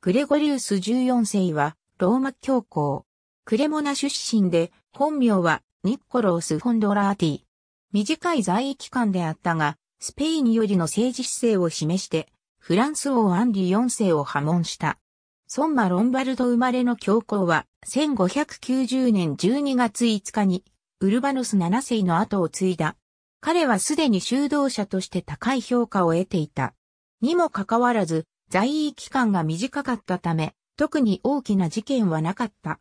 グレゴリウス14世は、ローマ教皇。クレモナ出身で、本名は、ニッコロース・フォンドラーティ。短い在位期間であったが、スペインよりの政治姿勢を示して、フランス王アンリ4世を破門した。ソンマ・ロンバルド生まれの教皇は、1590年12月5日に、ウルバノス7世の後を継いだ。彼はすでに修道者として高い評価を得ていた。にもかかわらず、在位期間が短かったため、特に大きな事件はなかった。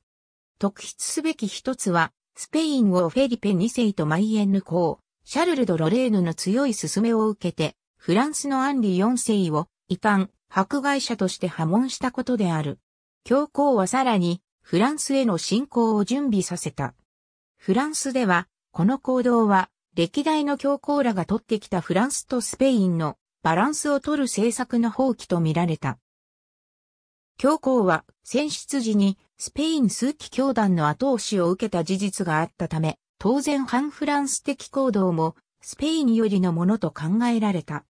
特筆すべき一つは、スペインをフェリペ2世とマイエンヌ公、シャルルド・ロレーヌの強い勧めを受けて、フランスのアンリ4世を遺憾、迫害者として破門したことである。教皇はさらに、フランスへの侵攻を準備させた。フランスでは、この行動は、歴代の教皇らが取ってきたフランスとスペインのバランスを取る政策の放棄とみられた。教皇は選出時にスペイン数奇教団の後押しを受けた事実があったため、当然反フランス的行動もスペインよりのものと考えられた。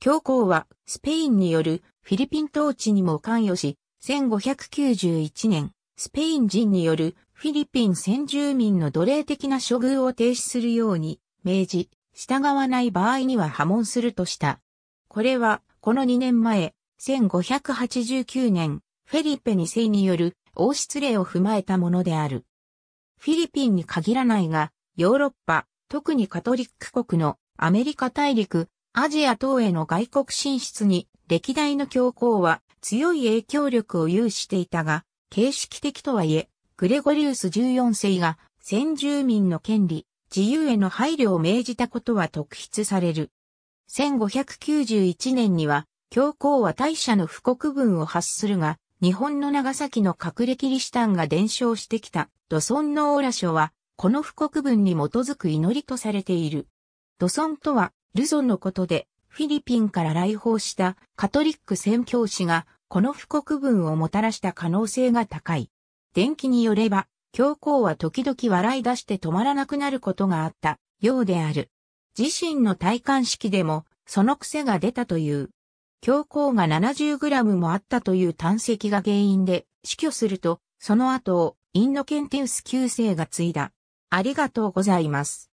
教皇はスペインによるフィリピン統治にも関与し、1591年、スペイン人によるフィリピン先住民の奴隷的な処遇を停止するように命じ、従わない場合には破門するとした。これは、この2年前、1589年、フェリペ2世による王室令を踏まえたものである。フィリピンに限らないが、ヨーロッパ、特にカトリック国のアメリカ大陸、アジア等への外国進出に歴代の教皇は強い影響力を有していたが、形式的とはいえ、グレゴリウス14世が先住民の権利、自由への配慮を命じたことは特筆される。1591年には、教皇は大社の布告文を発するが、日本の長崎の隠れキリシタンが伝承してきた、土村のオラ書は、この布告文に基づく祈りとされている。土村とは、ルゾンのことで、フィリピンから来訪したカトリック宣教師が、この布告文をもたらした可能性が高い。伝記によれば、教皇は時々笑い出して止まらなくなることがあった、ようである。自身の体感式でもその癖が出たという。強行が 70g もあったという胆石が原因で死去すると、その後をインノケンテウス9世が継いだ。ありがとうございます。